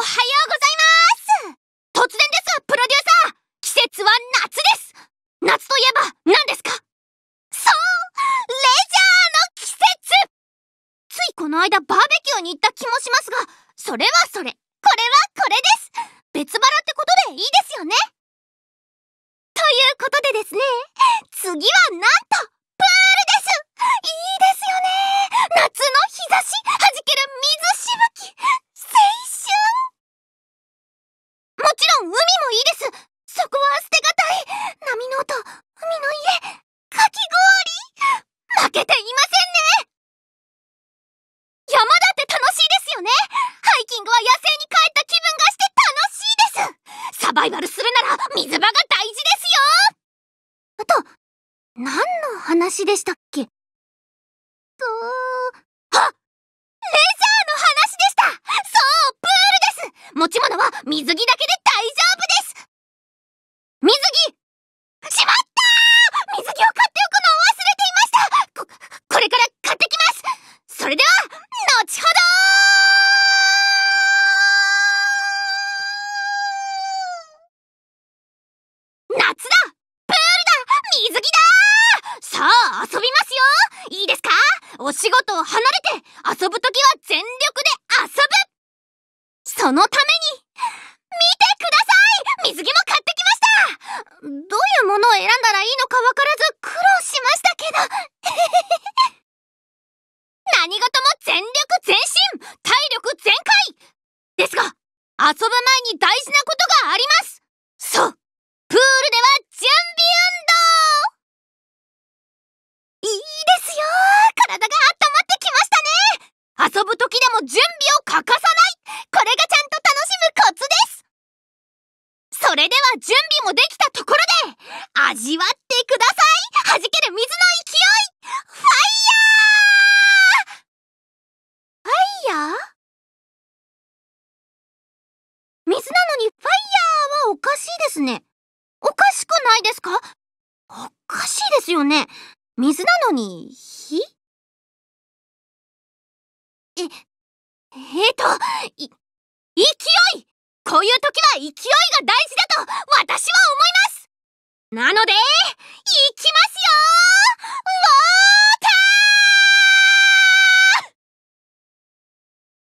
おはようございます突然ですが、プロデューサー季節は夏です夏といえば何ですかそうレジャーの季節ついこの間バーベキューに行った気もしますが、それはそれ、これはこれです別腹ってことでいいですよねということでですね、次は何でしたっけと、あレジャーの話でしたそう、プールです持ち物は水着だけでお仕事を離れて遊ぶときは全力で遊ぶそのために、見てください水着も買ってきましたどういうものを選んだらいいのかわからず苦労しましたけど。何事も全力全身体力全開ですが、遊ぶ前に大事なことがありますそうプールでは準備時でも準備を欠かさないこれがちゃんと楽しむコツですそれでは準備もできたところで味わってくださいはじける水の勢いファイヤーファイヤー水なのにファイヤーはおかしいですねおかしくないですかおかしいですよね水なのに火え、えー、と、い、勢いこういう時は勢いが大事だと私は思いますなので